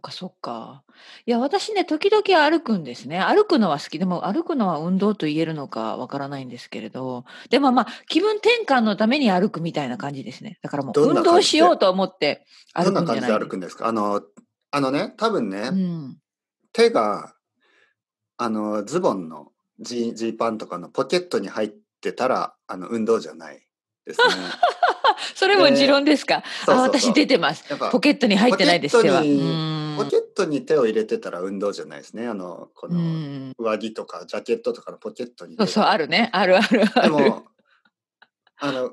っかそっか。いや、私ね、時々歩くんですね。歩くのは好き。でも、歩くのは運動と言えるのかわからないんですけれど。でもまあ、気分転換のために歩くみたいな感じですね。だからもう、運動しようと思って歩くんじゃないどんな感じで歩くんですかあの、あのね、多分ね、うん、手が、あの、ズボンのジーパンとかのポケットに入ってたら、あの、運動じゃないですね。それも持論ですか。えー、そうそうそう私出てます。ポケットに入ってないです。手は。ポケットに手を入れてたら運動じゃないですね。あの、この上着とかジャケットとかのポケットに。そうそう、あるね。あるあるある。でも、あの、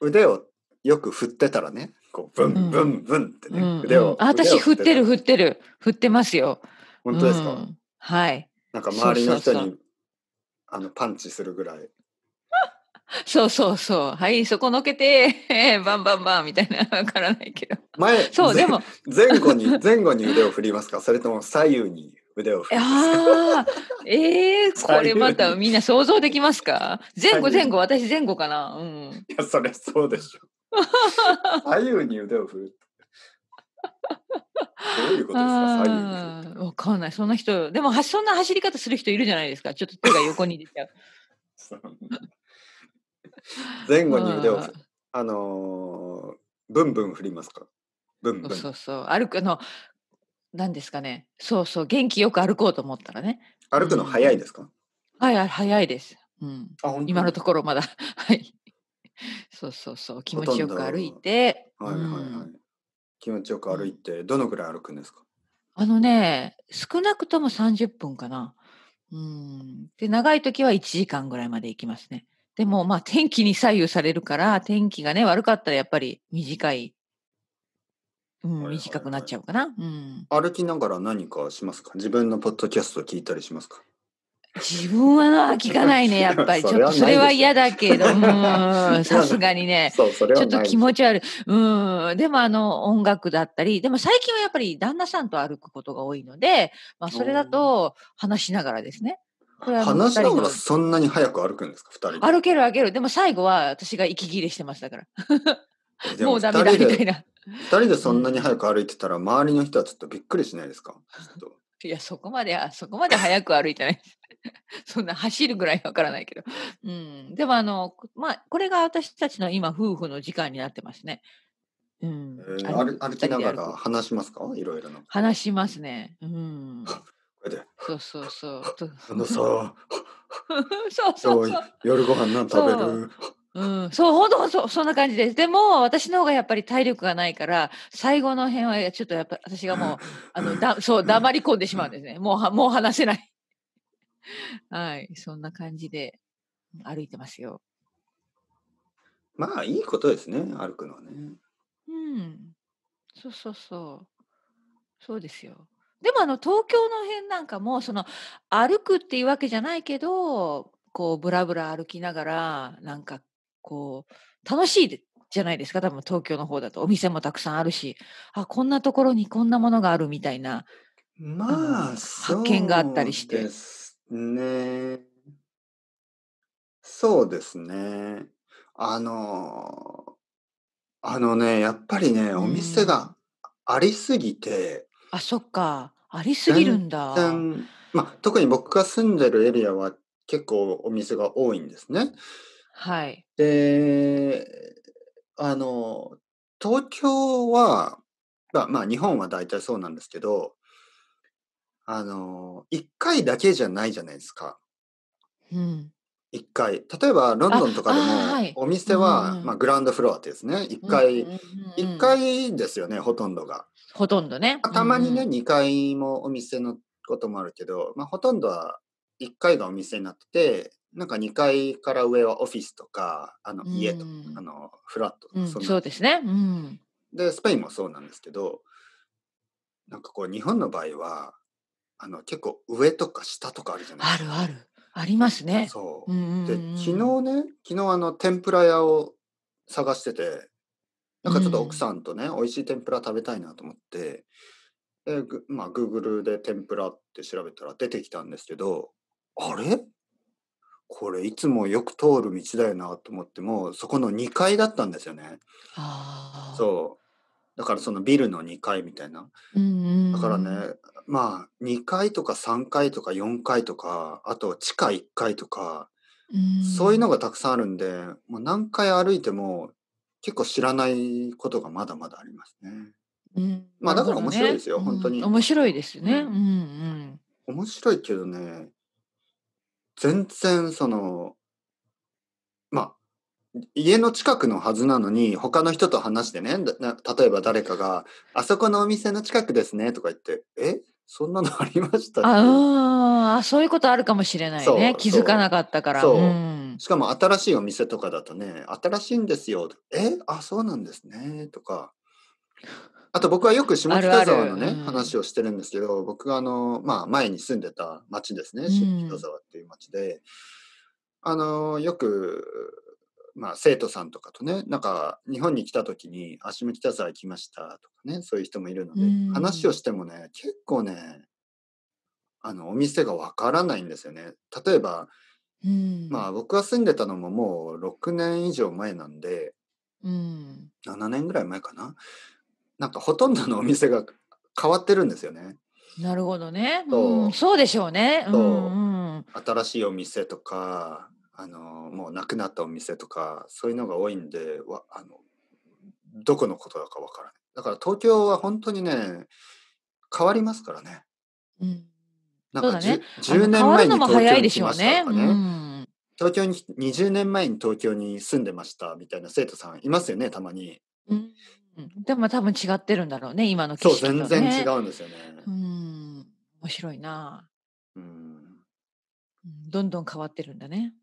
腕をよく振ってたらね、こう、ブンブンブンってね、うん、腕を。うん、私、振ってる振ってる。振ってますよ。本当ですか、うん、はい。なんか周りの人にあのパンチするぐらい。そうそうそう。はい、そこのけて、バンバンバンみたいな、わからないけど。前、そう、でも。前後に、前後に腕を振りますかそれとも左右に腕を振りますかえ えー、これまたみんな想像できますか前後前後、私前後かな。うん。いや、それそうでしょ。左右に腕を振る。どういうことですか左右わかんない。そんな人、でも、そんな走り方する人いるじゃないですか。ちょっと手が横に出ちゃう。前後に腕を、あのー、ブンブン振りますかブンブン。そうそう歩くの何ですかねそうそう元気よく歩こうと思ったらね歩くの早いですか、うん、はい早いです、うん、あ今のところまだ はいそうそうそう気持ちよく歩いてはいはいはい、うん、気持ちよく歩いてどのぐらい歩くんですかあのね少なくとも30分かなうんで長い時は1時間ぐらいまで行きますねでもまあ天気に左右されるから、天気がね、悪かったらやっぱり短い、うん、短くなっちゃうかな。うん、歩きながら何かしますか自分のポッドキャスト聞いたりしますか自分は聞かないね、やっぱり。ちょっとそれは嫌だけど、さすがにね。ちょっと気持ち悪い。うん。でもあの、音楽だったり、でも最近はやっぱり旦那さんと歩くことが多いので、まあそれだと話しながらですね。話しながらそんなに早く歩くんですか、人歩ける歩ける。でも最後は私が息切れしてましたから。もうダメだみたいな。二人でそんなに早く歩いてたら、周りの人はちょっとびっくりしないですかいや、そこまで、そこまで早く歩いてない。そんな走るぐらいわからないけど。うん。でもあの、まあ、これが私たちの今、夫婦の時間になってますね。うん。えー、歩きながら話しますかいろいろな。話しますね。うん。そうそうそう。あのさ、そうそうそう。夜ご飯何食べるうん、そう、ほんとそ、そんな感じです。でも、私の方がやっぱり体力がないから、最後の辺は、ちょっとやっぱ、私がもう、あの、だ、そう、黙り込んでしまうんですね。もう、もう話せない。はい、そんな感じで歩いてますよ。まあ、いいことですね、歩くのはね。うん。そうそうそう。そうですよ。でもあの東京の辺なんかもその歩くっていうわけじゃないけどこうぶらぶら歩きながらなんかこう楽しいじゃないですか多分東京の方だとお店もたくさんあるしあこんなところにこんなものがあるみたいなまあ、発見があったりして。ね。そうですね。あの、あのね、やっぱりね、お店がありすぎて、あ、そっか。ありすぎるんだ。まあ、特に僕が住んでるエリアは結構お店が多いんですね。はい。で、あの、東京は、まあ、まあ、日本は大体そうなんですけど、あの、1回だけじゃないじゃないですか。うん。1階例えばロンドンとかでもお店は、はい、まあ、グランドフロアってですね1階、一、うんうん、1階ですよねほとんどが。ほとんどね。たまにね、うん、2階もお店のこともあるけど、まあ、ほとんどは1階がお店になっててなんか2階から上はオフィスとかあの家とうん、あのフラット、うん、そうですね。うん、でスペインもそうなんですけどなんかこう日本の場合はあの結構上とか下とかあるじゃないですか。あるある。ありますね。そう。で、昨日ね、昨日あの天ぷら屋を探してて、なんかちょっと奥さんとね、うん、美味しい天ぷら食べたいなと思って、で、まあ、Google で天ぷらって調べたら出てきたんですけど、あれこれいつもよく通る道だよなと思ってもそこの2階だったんですよね。そうだからそのビルの2階みたいな。だからね、まあ2階とか3階とか4階とか、あと地下1階とか、そういうのがたくさんあるんで、もう何回歩いても結構知らないことがまだまだありますね。うん、まあだから面白いですよ、ね、本当に、面白いですね。うんうん。面白いけどね、全然その家の近くのはずなのに他の人と話してね例えば誰かが「あそこのお店の近くですね」とか言って「えそんなのありましたああそういうことあるかもしれないね気づかなかったから、うん、しかも新しいお店とかだとね「新しいんですよ」えあそうなんですね」とかあと僕はよく下北沢のね、うん、話をしてるんですけど僕があの、まあ、前に住んでた町ですね下北沢っていう町で、うん、あのよくまあ、生徒さんとかとねなんか日本に来た時に「足向北さ行きました」とかねそういう人もいるので話をしてもね結構ねあのお店がわからないんですよね。例えばまあ僕が住んでたのももう6年以上前なんで、ん、7年ぐらい前かななんかほとんどのお店が 変わってるんですよね。なるほどね。そうそうでしょうね。うんうん、新しいお店とかあのもうなくなったお店とかそういうのが多いんでわあのどこのことだかわからないだから東京は本当にね変わりますからね、うん、なんかね、10年前に東京に来ましたとかね、東京に20年前に東京に住んでましたみたいな生徒さんいますよねたまに、うん、でも多分違ってるんだろうね今の景色、ね、そう全然違うんですよねうん面白いなうんどんどん変わってるんだね